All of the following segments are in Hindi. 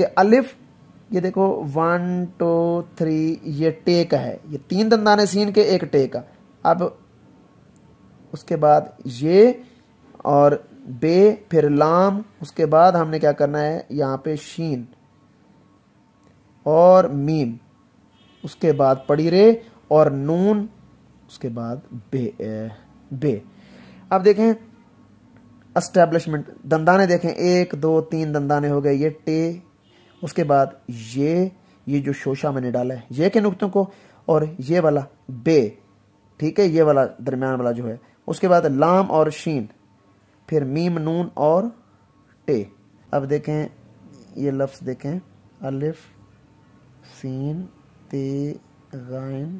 कि अलिफ ये देखो वन टू थ्री ये टेक है ये तीन दंदाने सीन के एक टेक अब उसके बाद ये और बे फिर लाम उसके बाद हमने क्या करना है यहाँ पे शीन और मीम उसके बाद पड़ी रे और नून उसके बाद बे ए, बे अब देखें अस्टैब्लिशमेंट दंदाने देखें एक दो तीन दंदाने हो गए ये टे उसके बाद ये ये जो शोशा मैंने डाला है ये के नुकतों को और ये वाला बे ठीक है ये वाला दरमियान वाला जो है उसके बाद लाम और शीन फिर मीम नून और टे अब देखें ये लफ्स देखें अलिफ सीन ते गायन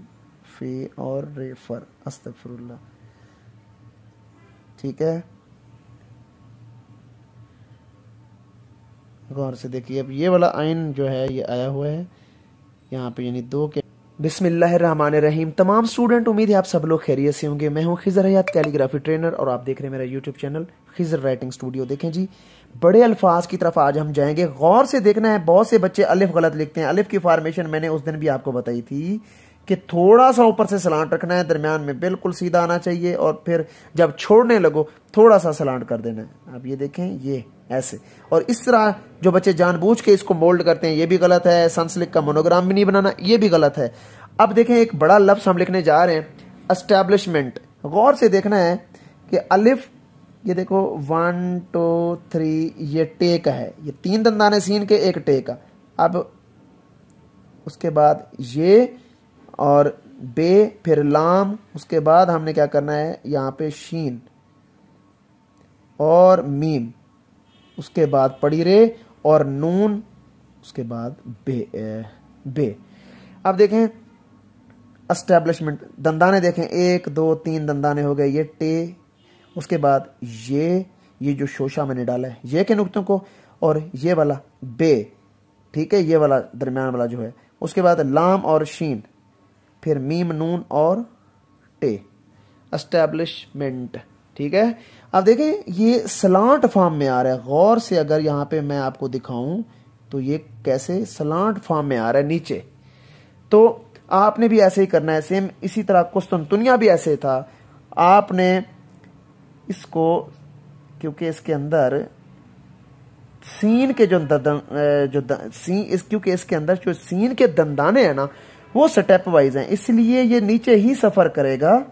फे और रेफर अस्तफरुल्ला ठीक है गौर से देखिए अब ये वाला आइन जो है ये आया हुआ है यहाँ पे यानी दो के रहीम तमाम स्टूडेंट उम्मीद है आप सब लोग खैरियत से होंगे मैं हूँ खिजर हयात कैलीग्राफी ट्रेनर और आप देख रहे हैं मेरा YouTube channel Khizar writing studio देखें जी बड़े अल्फाज की तरफ आज हम जाएंगे गौर से देखना है बहुत से बच्चे अलिफ गलत लिखते हैं अलिफ की फार्मेशन मैंने उस दिन भी आपको बताई थी कि थोड़ा सा ऊपर से सलांट रखना है दरमियान में बिल्कुल सीधा आना चाहिए और फिर जब छोड़ने लगो थोड़ा सा सलांट कर देना है आप ये देखें ये ऐसे और इस तरह जो बच्चे जानबूझ के इसको मोल्ड करते हैं ये भी गलत है सनस्लिक का मोनोग्राम भी नहीं बनाना ये भी गलत है अब देखें एक बड़ा लफ्स हम लिखने जा रहे हैं अस्टैब्लिशमेंट गौर से देखना है कि अलिफ ये देखो वन टू थ्री ये टेक है ये तीन दंदाने सीन के एक टेक अब उसके बाद ये और बे फिर लाम उसके बाद हमने क्या करना है यहां पे शीन और मीम उसके बाद पड़ी रे और नून उसके बाद बे ए, बे अब देखें अस्टैब्लिशमेंट दंदाने देखें एक दो तीन दंदाने हो गए ये टे उसके बाद ये ये जो शोशा मैंने डाला है ये के नुकतों को और ये वाला बे ठीक है ये वाला दरमियान वाला जो है उसके बाद लाम और शीन फिर मीम नून और टे अस्टैब्लिशमेंट ठीक है अब देखें ये सलांट फार्म में आ रहा है गौर से अगर यहां पे मैं आपको दिखाऊं तो ये कैसे सलांट फार्म में आ रहा है नीचे तो आपने भी ऐसे ही करना है सेम इसी तरह कुस्तुनतुनिया भी ऐसे था आपने इसको क्योंकि इसके अंदर सीन के जो ददन, जो द, सीन इस क्योंकि इसके अंदर जो सीन के दंदाने हैं ना वो स्टेप वाइज हैं इसलिए ये नीचे ही सफर करेगा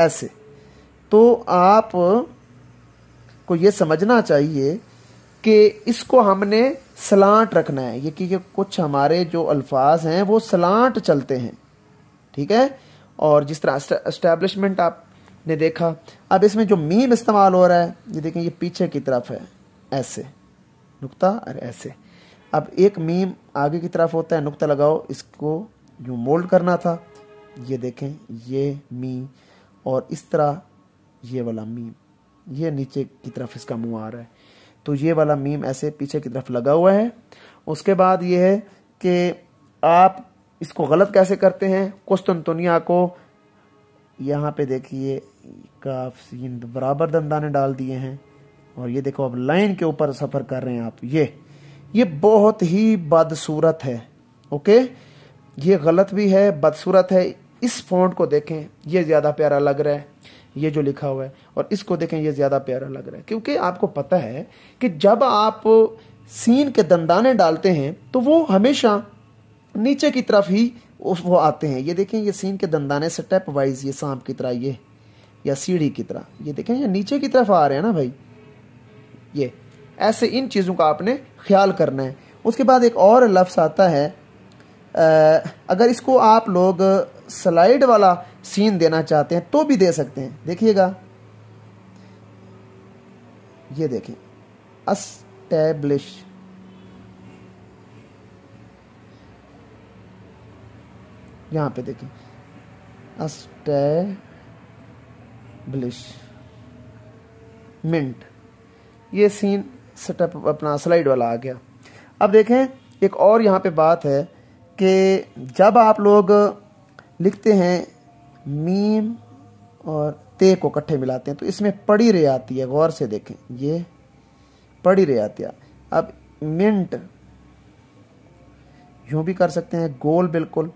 ऐसे तो आप को ये समझना चाहिए कि इसको हमने सलांट रखना है ये कि ये कुछ हमारे जो अल्फाज हैं वो सलांट चलते हैं ठीक है और जिस तरह इस्टेब्लिशमेंट आपने देखा अब इसमें जो मीम इस्तेमाल हो रहा है ये देखें ये पीछे की तरफ है ऐसे नुकता और ऐसे अब एक मीम आगे की तरफ होता है नुकता लगाओ इसको जो मोल्ड करना था ये देखें ये मी और इस तरह ये वाला मीम ये नीचे की तरफ इसका मुंह आ रहा है तो ये वाला मीम ऐसे पीछे की तरफ लगा हुआ है उसके बाद ये है कि आप इसको गलत कैसे करते हैं कुस्तनतुनिया को यहाँ पे देखिए काफ सीन बराबर दंदाने डाल दिए हैं और ये देखो अब लाइन के ऊपर सफ़र कर रहे हैं आप ये ये बहुत ही बदसूरत है ओके ये गलत भी है बदसूरत है इस फॉन्ट को देखें ये ज़्यादा प्यारा लग रहा है ये जो लिखा हुआ है और इसको देखें ये ज़्यादा प्यारा लग रहा है क्योंकि आपको पता है कि जब आप सीन के दंदाने डालते हैं तो वो हमेशा नीचे की तरफ ही वो आते हैं ये देखें ये सीन के दंदाने स्टेप वाइज ये सांप की तरह ये या सीढ़ी की तरह ये देखें ये नीचे की तरफ आ रहे हैं ना भाई ये ऐसे इन चीज़ों का आपने ख्याल करना है उसके बाद एक और लफ्स आता है आ, अगर इसको आप लोग स्लाइड वाला सीन देना चाहते हैं तो भी दे सकते हैं देखिएगा ये देखें अस्टैब्लिश यहां पे देखें मिंट ये सीन सेटअप अपना स्लाइड वाला आ गया अब देखें एक और यहां पे बात है कि जब आप लोग लिखते हैं मीम और ते को इकट्ठे मिलाते हैं तो इसमें पड़ी रे आती है गौर से देखें ये पड़ी रे आती है अब मिंट यूं भी कर सकते हैं गोल बिल्कुल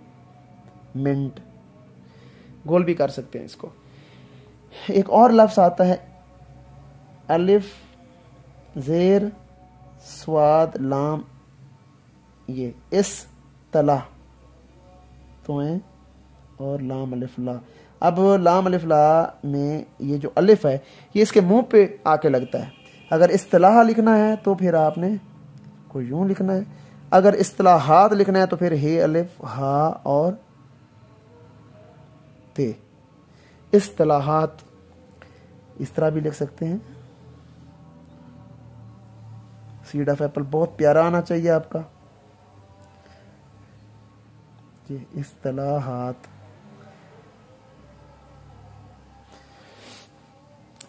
मिंट गोल भी कर सकते हैं इसको एक और लफ्ज़ आता है अलिफ जेर स्वाद लाम ये इस तला तो है और लाम अलिफला अब लाम अलिफला में ये जो अलिफ है ये इसके मुंह पे आके लगता है अगर इस्तलाह लिखना है तो फिर आपने को यूं लिखना है अगर इस्तलाहात लिखना है तो फिर हे अलिफ हा और ते इस्तलाहात इस तरह भी लिख सकते हैं सीड ऑफ एप्पल बहुत प्यारा आना चाहिए आपका जी इस्तलाहात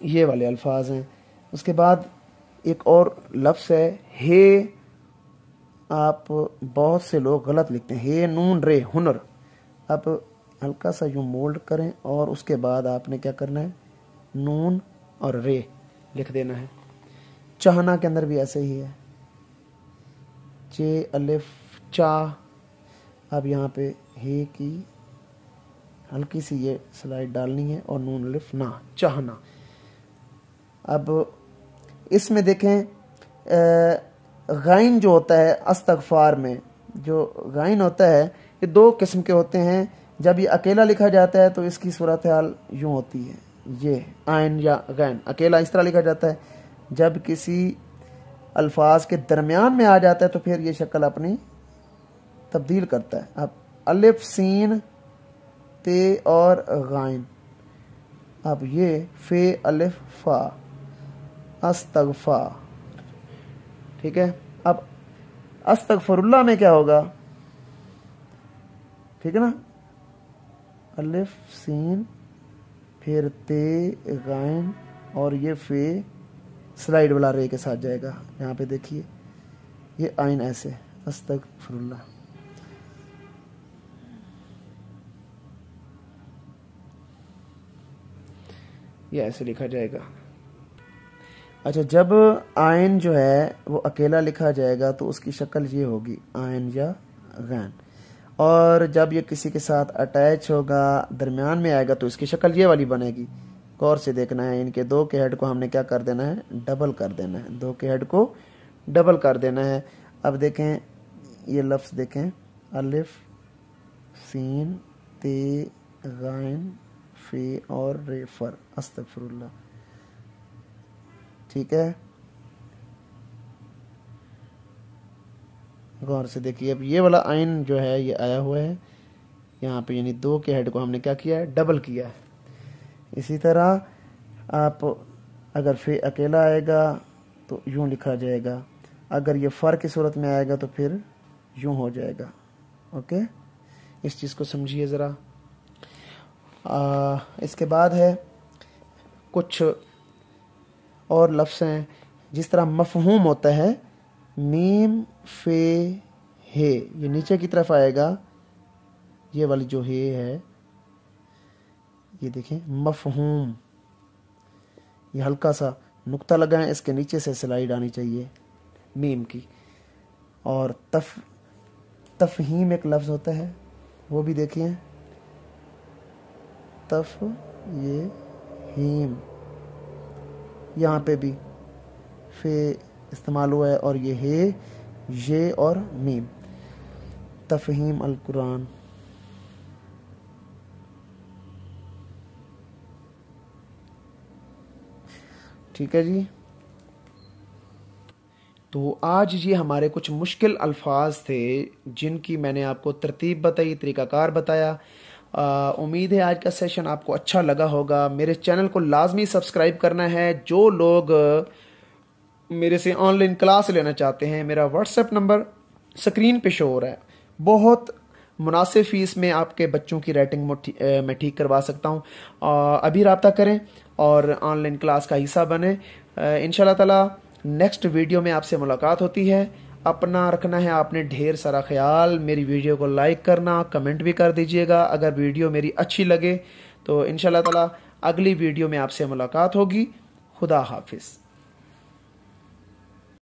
ये वाले अल्फाज हैं उसके बाद एक और लफ्स है हे आप बहुत से लोग गलत लिखते हैं हे नून रे हुनर आप हल्का सा यूँ मोल्ड करें और उसके बाद आपने क्या करना है नून और रे लिख देना है चाहना के अंदर भी ऐसे ही है चे अलिफ चाह अब यहाँ पे हे की हल्की सी ये स्लाइड डालनी है और नून अलिफ ना चाहना अब इसमें देखें गाइन जो होता है अस्तगफार में जो गाइन होता है ये दो किस्म के होते हैं जब ये अकेला लिखा जाता है तो इसकी सूरत हाल यूँ होती है ये आयन या गैन अकेला इस तरह लिखा जाता है जब किसी अल्फाज के दरमियान में आ जाता है तो फिर ये शक्ल अपनी तब्दील करता है अब अलिफ सीन ते और गाइन अब ये फे अलिफ फा अस्तगफा ठीक है अब अस्तगफरुल्ला में क्या होगा ठीक है ना अलिफ सीन फिर ते गायन और ये फे स्लाइड वाला रे के साथ जाएगा यहाँ पे देखिए ये आइन ऐसे अस्तगफरुल्ला ये ऐसे लिखा जाएगा अच्छा जब आयन जो है वो अकेला लिखा जाएगा तो उसकी शक्ल ये होगी आयन या गैन और जब ये किसी के साथ अटैच होगा दरमियान में आएगा तो इसकी शक्ल ये वाली बनेगी गौर से देखना है इनके दो के हेड को हमने क्या कर देना है डबल कर देना है दो के हेड को डबल कर देना है अब देखें ये लफ्ज़ देखें अलिफ सीन ते गायन फे और रेफर अस्तफरुल्ला ठीक है गौर से देखिए अब ये वाला आयन जो है ये आया हुआ है यहाँ पे यानी दो के हेड को हमने क्या किया है डबल किया है इसी तरह आप अगर फिर अकेला आएगा तो यूँ लिखा जाएगा अगर ये फ़र की सूरत में आएगा तो फिर यूँ हो जाएगा ओके इस चीज़ को समझिए ज़रा इसके बाद है कुछ और लफ्स हैं जिस तरह मफहूम होता है मीम फे हे ये नीचे की तरफ आएगा ये वाली जो हे है ये देखें मफहूम ये हल्का सा नुक्ता लगाएं इसके नीचे से स्लाइड आनी चाहिए मीम की और तफ तफहीम एक लफ्ज़ होता है वो भी देखिए तफ ये हीम यहाँ पे भी फे इस्तेमाल हुआ है और ये हे ये और मीम तफहीम अल कुरान ठीक है जी तो आज ये हमारे कुछ मुश्किल अल्फाज थे जिनकी मैंने आपको तरतीब बताई तरीक़ाकार बताया उम्मीद है आज का सेशन आपको अच्छा लगा होगा मेरे चैनल को लाजमी सब्सक्राइब करना है जो लोग मेरे से ऑनलाइन क्लास लेना चाहते हैं मेरा व्हाट्सएप नंबर स्क्रीन पे शो हो रहा है बहुत मुनासिब फ़ीस में आपके बच्चों की राइटिंग मैं ठीक करवा सकता हूँ अभी रबता करें और ऑनलाइन क्लास का हिस्सा बने इन ताला नेक्स्ट वीडियो में आपसे मुलाकात होती है अपना रखना है आपने ढेर सारा ख्याल मेरी वीडियो को लाइक करना कमेंट भी कर दीजिएगा अगर वीडियो मेरी अच्छी लगे तो इन ताला अगली वीडियो में आपसे मुलाकात होगी खुदा हाफिज़